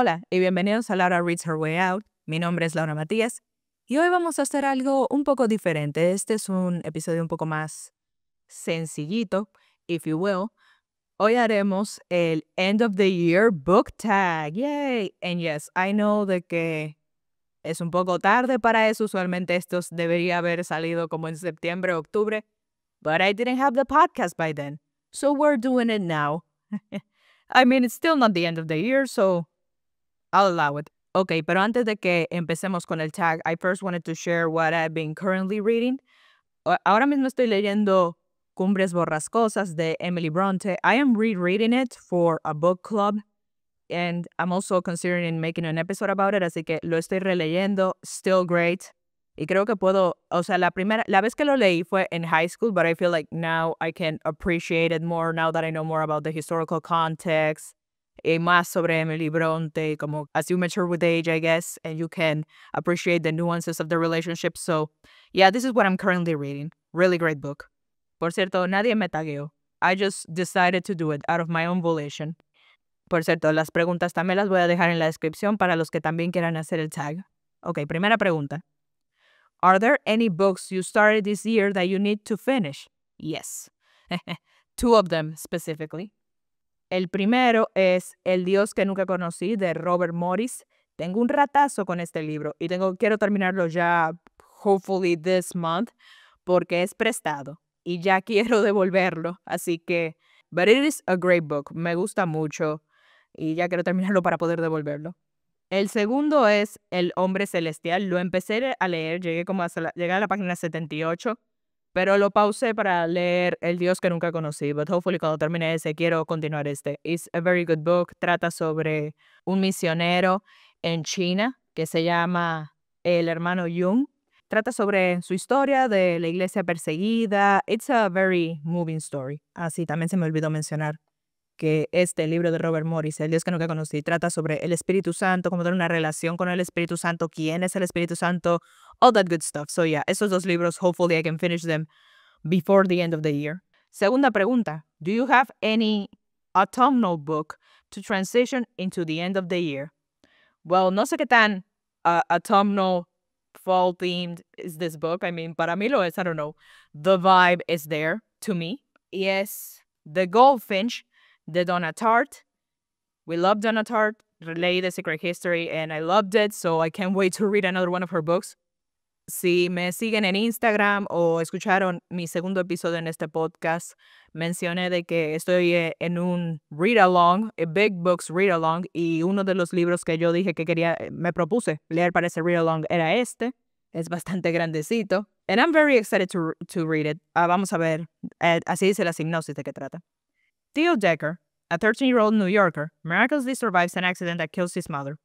Hola y bienvenidos a Laura Reads Her Way Out. Mi nombre es Laura Matías y hoy vamos a hacer algo un poco diferente. Este es un episodio un poco más sencillito, if you will. Hoy haremos el End of the Year Book Tag. Yay! And yes, I know de que es un poco tarde para eso. Usualmente estos debería haber salido como en septiembre o octubre, but I didn't have the podcast by then. So we're doing it now. I mean, it's still not the end of the year, so I'll allow it. Okay, pero antes de que empecemos con el tag, I first wanted to share what I've been currently reading. Ahora mismo estoy leyendo Cumbres Borrascosas de Emily Bronte. I am rereading it for a book club and I'm also considering making an episode about it, así que lo estoy releyendo. Still great. Y creo que puedo, o sea, la primera, la vez que lo leí fue en high school, but I feel like now I can appreciate it more now that I know more about the historical context eh, más sobre Emily Bronte, como as you mature with age, I guess, and you can appreciate the nuances of the relationship. So, yeah, this is what I'm currently reading. Really great book. Por cierto, nadie me tagueó. I just decided to do it out of my own volition. Por cierto, las preguntas también las voy a dejar en la descripción para los que también quieran hacer el tag. Ok, primera pregunta. Are there any books you started this year that you need to finish? Yes. Two of them specifically. El primero es El Dios que nunca conocí de Robert Morris. Tengo un ratazo con este libro y tengo, quiero terminarlo ya, hopefully this month, porque es prestado y ya quiero devolverlo. Así que, but it is a great book. Me gusta mucho y ya quiero terminarlo para poder devolverlo. El segundo es El hombre celestial. Lo empecé a leer, llegué como a a la página 78 pero lo pause para leer El Dios que nunca conocí, but hopefully cuando termine ese quiero continuar este. It's a very good book, trata sobre un misionero en China que se llama el hermano Jung. Trata sobre su historia de la iglesia perseguida. It's a very moving story. Así también se me olvidó mencionar que este libro de Robert Morris, El Dios que nunca conocí, trata sobre el Espíritu Santo, cómo tener una relación con el Espíritu Santo, quién es el Espíritu Santo, all that good stuff. So yeah, esos dos libros, hopefully I can finish them before the end of the year. Segunda pregunta, do you have any autumnal book to transition into the end of the year? Well, no sé qué tan uh, autumnal fall themed is this book. I mean, para mí lo es, I don't know. The vibe is there to me. Yes, The Goldfinch the Donna Tart. We love Donna Tart, Relay the Secret History, and I loved it. So I can't wait to read another one of her books. Si me siguen en Instagram o escucharon mi segundo episodio en este podcast, mencioné de que estoy eh, en un read along, a Big Books read along, y uno de los libros que yo dije que quería, eh, me propuse leer para ese read along era este. Es bastante grandecito. And I'm very excited to, read it. Ah, vamos a ver. Eh, así dice la sinopsis de qué trata. Theo Decker, a 13 year old New Yorker, miraculously survives an accident that kills his mother.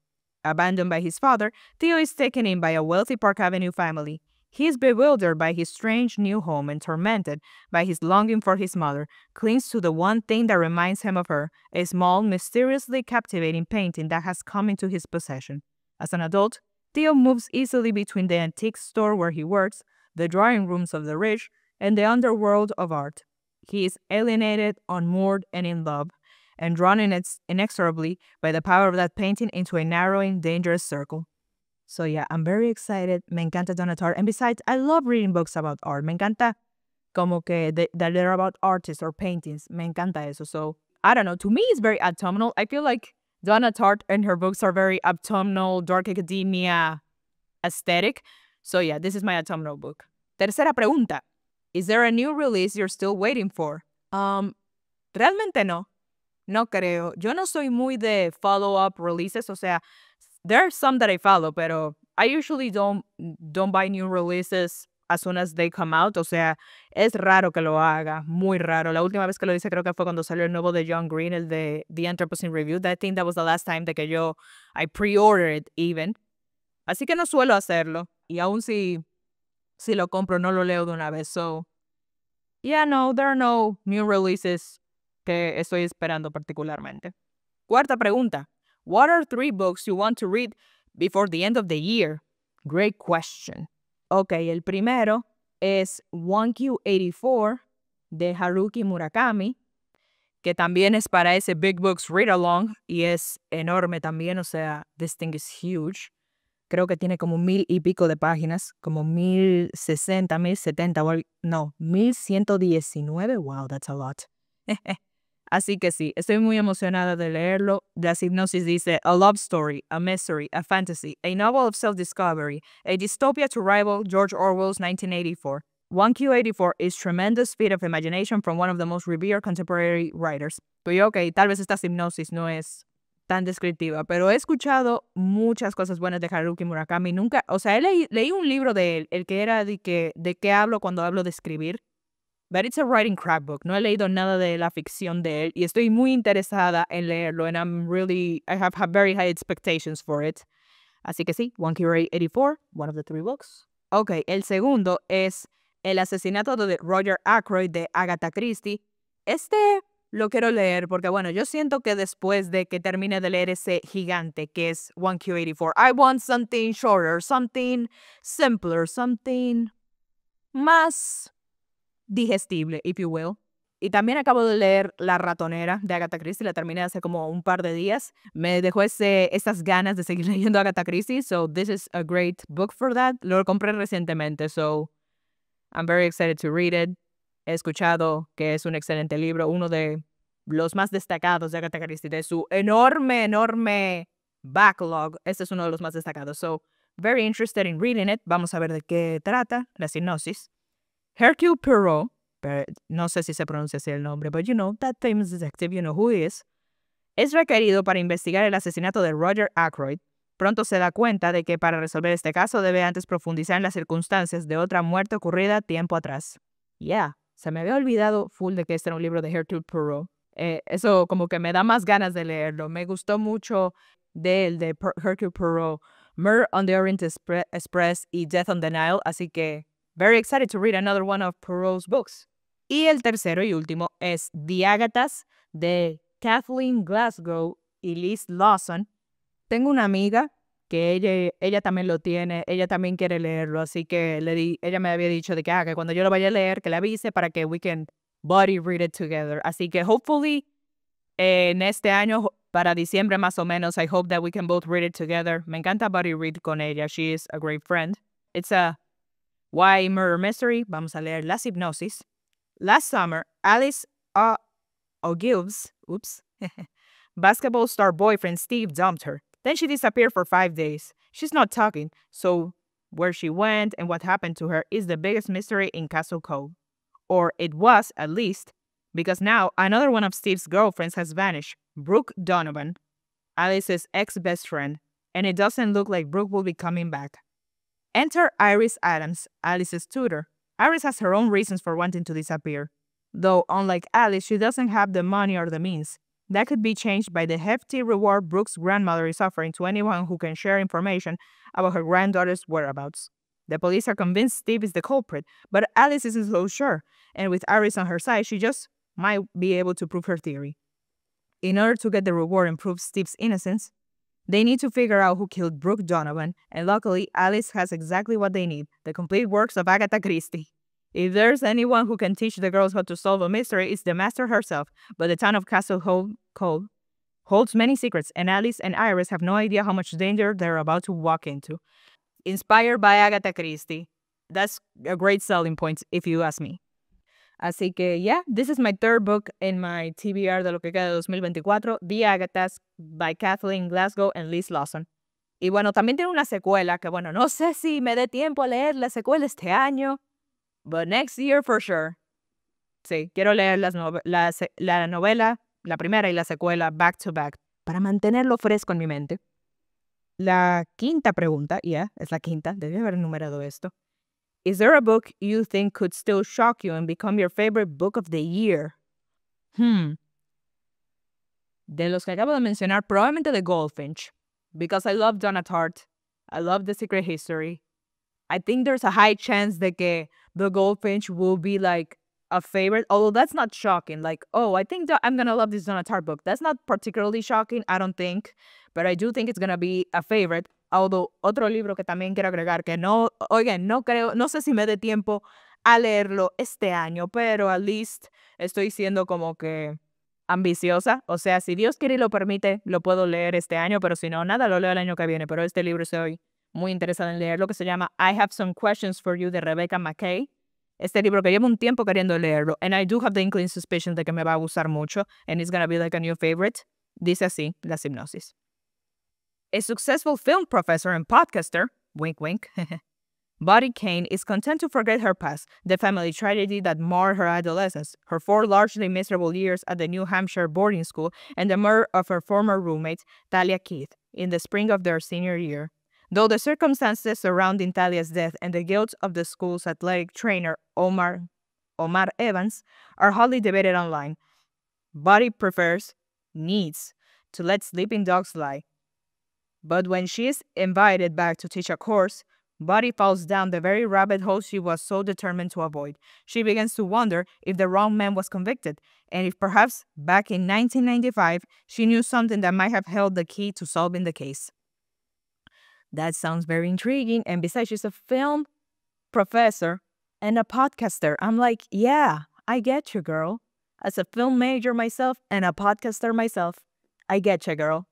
Abandoned by his father, Theo is taken in by a wealthy Park Avenue family. He is bewildered by his strange new home and tormented by his longing for his mother, clings to the one thing that reminds him of her, a small, mysteriously captivating painting that has come into his possession. As an adult, Theo moves easily between the antique store where he works, the drawing rooms of the rich, and the underworld of art. He is alienated, unmoored, and in love, and drawn inexorably by the power of that painting into a narrowing, dangerous circle. So yeah, I'm very excited. Me encanta Donatar. And besides, I love reading books about art. Me encanta como que that they're about artists or paintings. Me encanta eso. So I don't know. To me, it's very autumnal. I feel like Donna Tart and her books are very autumnal, dark academia aesthetic. So yeah, this is my autumnal book. Tercera pregunta. Is there a new release you're still waiting for? Um, realmente no. No creo. Yo no soy muy de follow-up releases, o sea, there are some that I follow, pero I usually don't, don't buy new releases as soon as they come out. O sea, es raro que lo haga, muy raro. La última vez que lo hice creo que fue cuando salió el nuevo de John Green, el de The Anthropocene Review. I think that was the last time that que I pre-ordered even. Así que no suelo hacerlo. Y aún si si lo compro no lo leo de una vez. So, yeah, no, there are no new releases que estoy esperando particularmente. Cuarta pregunta. What are three books you want to read before the end of the year? Great question. Ok, el primero es 1Q84 de Haruki Murakami, que también es para ese Big Books Read Along y es enorme también, o sea, this thing is huge creo que tiene como mil y pico de páginas, como mil sesenta, mil setenta, no, mil ciento diecinueve, wow, that's a lot. Así que sí, estoy muy emocionada de leerlo. La hipnosis dice a love story, a mystery, a fantasy, a novel of self-discovery, a dystopia to rival George Orwell's 1984. One q 84 is tremendous feat of imagination from one of the most revered contemporary writers. Pero pues, ok, tal vez esta hipnosis no es tan descriptiva, pero he escuchado muchas cosas buenas de Haruki Murakami. Nunca, o sea, leí, un libro de él, el que era de que de qué hablo cuando hablo de escribir. But it's a writing book. No he leído nada de la ficción de él y estoy muy interesada en leerlo. And I'm really, I have, very high expectations for it. Así que sí, One Ray 84, one of the three books. Ok, el segundo es El asesinato de Roger Ackroyd de Agatha Christie. Este lo quiero leer porque, bueno, yo siento que después de que termine de leer ese gigante que es 1Q84, I want something shorter, something simpler, something más digestible, if you will. Y también acabo de leer La ratonera de Agatha Christie, la terminé hace como un par de días. Me dejó ese, esas ganas de seguir leyendo Agatha Christie, so this is a great book for that. Lo compré recientemente, so I'm very excited to read it he escuchado que es un excelente libro, uno de los más destacados de Agatha Christie, de su enorme, enorme backlog. Este es uno de los más destacados. So, very interested in reading it. Vamos a ver de qué trata la sinopsis. Hercule Poirot, no sé si se pronuncia así el nombre, but you know, that famous detective, you know who he is, es requerido para investigar el asesinato de Roger Ackroyd. Pronto se da cuenta de que para resolver este caso debe antes profundizar en las circunstancias de otra muerte ocurrida tiempo atrás. Yeah, se me había olvidado full de que este era un libro de Hercule Poirot. Eh, eso como que me da más ganas de leerlo. Me gustó mucho del de Hercule Poirot, Murder on the Orient Express y Death on the Nile, así que very excited to read another one of Poirot's books. Y el tercero y último es The de Kathleen Glasgow y Liz Lawson. Tengo una amiga que ella, ella también lo tiene, ella también quiere leerlo, así que le di, ella me había dicho de que, ah, que cuando yo lo vaya a leer, que le avise para que we can body read it together. Así que hopefully eh, en este año, para diciembre más o menos, I hope that we can both read it together. Me encanta body read con ella, she is a great friend. It's a why murder mystery, vamos a leer Las Hipnosis. Last summer, Alice uh, O'Gibbs, oops, basketball star boyfriend Steve dumped her. Then she disappeared for five days. She's not talking, so where she went and what happened to her is the biggest mystery in Castle Cove. Or it was, at least, because now another one of Steve's girlfriends has vanished, Brooke Donovan, Alice's ex-best friend, and it doesn't look like Brooke will be coming back. Enter Iris Adams, Alice's tutor. Iris has her own reasons for wanting to disappear. Though, unlike Alice, she doesn't have the money or the means. That could be changed by the hefty reward Brooke's grandmother is offering to anyone who can share information about her granddaughter's whereabouts. The police are convinced Steve is the culprit, but Alice isn't so sure, and with Iris on her side, she just might be able to prove her theory. In order to get the reward and prove Steve's innocence, they need to figure out who killed Brooke Donovan, and luckily, Alice has exactly what they need the complete works of Agatha Christie. If there's anyone who can teach the girls how to solve a mystery, it's the master herself. But the town of Castle Hol holds many secrets, and Alice and Iris have no idea how much danger they're about to walk into. Inspired by Agatha Christie. That's a great selling point, if you ask me. Así que, yeah, this is my third book in my TBR de lo que queda de 2024, The Agathas, by Kathleen Glasgow and Liz Lawson. Y bueno, también tiene una secuela que, bueno, no sé si me dé tiempo a leer la secuela este año. But next year for sure. Sí, quiero leer la, novela, la primera y la secuela back to back para mantenerlo fresco en mi mente. La quinta pregunta, ya, es la quinta, debí haber enumerado esto. Is there a book you think could still shock you and become your favorite book of the year? Hmm. De los que acabo de mencionar, probablemente The Goldfinch, because I love Donna Tartt. I love The Secret History. I think there's a high chance that the goldfinch will be like a favorite. Although that's not shocking. Like, oh, I think that I'm gonna love this Donna book. That's not particularly shocking, I don't think. But I do think it's gonna be a favorite. Although otro libro que también quiero agregar que no, oigan, no creo, no sé si me dé tiempo a leerlo este año, pero at least estoy siendo como que ambiciosa. O sea, si Dios quiere y lo permite, lo puedo leer este año, pero si no, nada, lo leo el año que viene. Pero este libro es hoy. muy interesada en leer lo que se llama I Have Some Questions for You de Rebecca McKay. Este libro que llevo un tiempo queriendo leerlo, and I do have the inkling suspicion de que me va a gustar mucho, and it's gonna be like a new favorite. Dice así la hipnosis. A successful film professor and podcaster, wink wink, Buddy Kane is content to forget her past, the family tragedy that marred her adolescence, her four largely miserable years at the New Hampshire boarding school, and the murder of her former roommate, Talia Keith, in the spring of their senior year. Though the circumstances surrounding Talia's death and the guilt of the school's athletic trainer Omar Omar Evans are hotly debated online, Buddy prefers, needs, to let sleeping dogs lie. But when she is invited back to teach a course, Buddy falls down the very rabbit hole she was so determined to avoid. She begins to wonder if the wrong man was convicted, and if perhaps back in 1995 she knew something that might have held the key to solving the case. That sounds very intriguing. And besides, she's a film professor and a podcaster. I'm like, yeah, I get you, girl. As a film major myself and a podcaster myself, I get you, girl.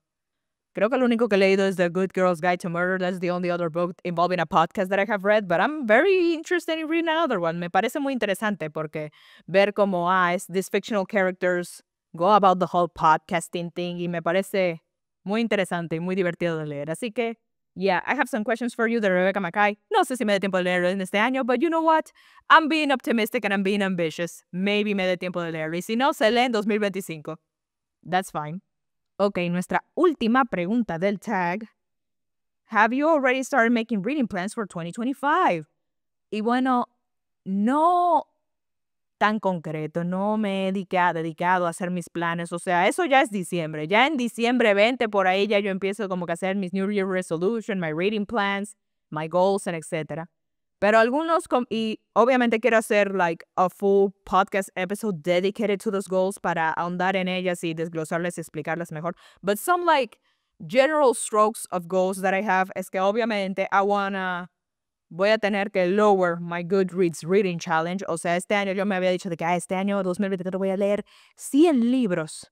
Creo que lo único que he leído es The Good Girl's Guide to Murder. That's the only other book involving a podcast that I have read, but I'm very interested in reading another one. Me parece muy interesante porque ver cómo ah, these fictional characters go about the whole podcasting thing y me parece muy interesante y muy divertido de leer. Así que yeah, I have some questions for you the Rebecca Mackay. No sé si me dé tiempo de leerlo en este año, but you know what? I'm being optimistic and I'm being ambitious. Maybe me dé tiempo de leerlo. Y si no, se lee en 2025. That's fine. Ok, nuestra última pregunta del tag. Have you already started making reading plans for 2025? Y bueno, no tan concreto, no me he dedicado, a hacer mis planes, o sea, eso ya es diciembre, ya en diciembre 20 por ahí ya yo empiezo como que a hacer mis New Year Resolution, my reading plans, my goals, etc. Pero algunos, y obviamente quiero hacer like a full podcast episode dedicated to those goals para ahondar en ellas y desglosarlas y explicarlas mejor. But some like general strokes of goals that I have es que obviamente I wanna voy a tener que lower my Goodreads Reading Challenge. O sea, este año yo me había dicho de que ah, este año 2023 voy a leer 100 libros.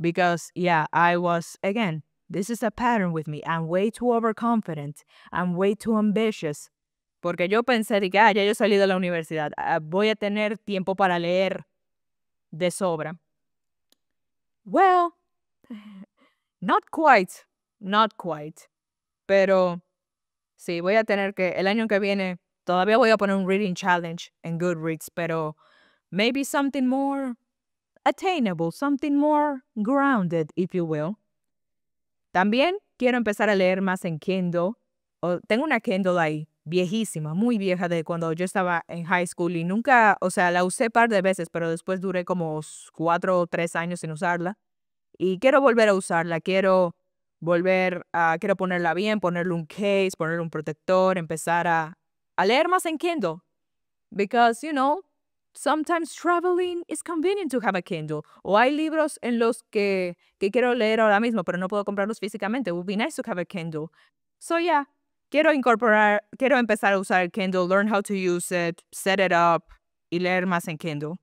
Because, yeah, I was, again, this is a pattern with me. I'm way too overconfident. I'm way too ambitious. Porque yo pensé de que, ah, ya yo salí de la universidad. Ah, voy a tener tiempo para leer de sobra. Well, not quite. Not quite. Pero sí, voy a tener que, el año que viene, todavía voy a poner un reading challenge en Goodreads, pero maybe something more attainable, something more grounded, if you will. También quiero empezar a leer más en Kindle. tengo una Kindle ahí, viejísima, muy vieja de cuando yo estaba en high school y nunca, o sea, la usé par de veces, pero después duré como cuatro o tres años sin usarla. Y quiero volver a usarla, quiero volver a, quiero ponerla bien, ponerle un case, ponerle un protector, empezar a, leer más en Kindle. Because, you know, sometimes traveling is convenient to have a Kindle. O hay libros en los que, que quiero leer ahora mismo, pero no puedo comprarlos físicamente. It would be nice to have a Kindle. So yeah, quiero incorporar, quiero empezar a usar el Kindle, learn how to use it, set it up y leer más en Kindle.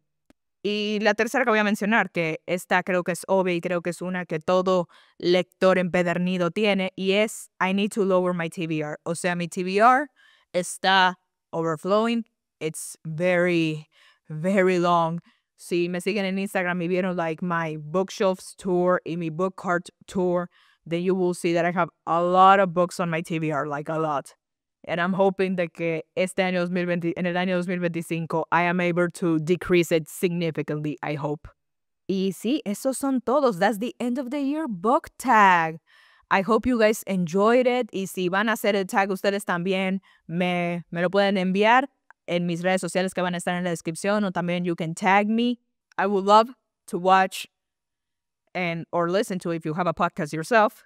Y la tercera que voy a mencionar, que esta creo que es obvia y creo que es una que todo lector empedernido tiene, y es I need to lower my TBR. O sea, mi TBR está overflowing. It's very, very long. Si me siguen en Instagram y vieron like my bookshelves tour y mi book cart tour, then you will see that I have a lot of books on my TBR, like a lot. And I'm hoping that este año 2020, en el año 2025, I am able to decrease it significantly, I hope. Y sí, esos son todos. That's the end of the year book tag. I hope you guys enjoyed it. Y si van a hacer el tag ustedes también, me, me lo pueden enviar en mis redes sociales que van a estar en la descripción o también you can tag me. I would love to watch and or listen to if you have a podcast yourself.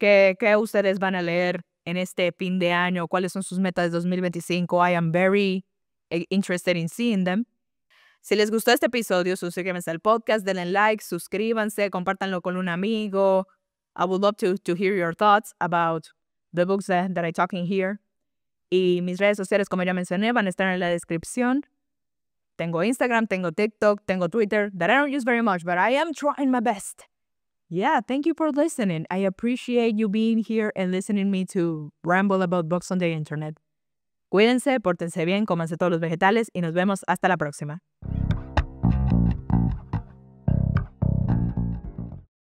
¿Qué, qué ustedes van a leer en este fin de año, cuáles son sus metas de 2025. I am very eh, interested in seeing them. Si les gustó este episodio, suscríbanse al podcast, denle like, suscríbanse, compártanlo con un amigo. I would love to, hear your thoughts about the books that, that I talk here. Y mis redes sociales, como ya mencioné, van a estar en la descripción. Tengo Instagram, tengo TikTok, tengo Twitter, that I don't use very much, but I am trying my best. Yeah, thank you for listening. I appreciate you being here and listening me to ramble about books on the internet. Cuídense, pórtense bien, cómanse todos los vegetales y nos vemos hasta la próxima.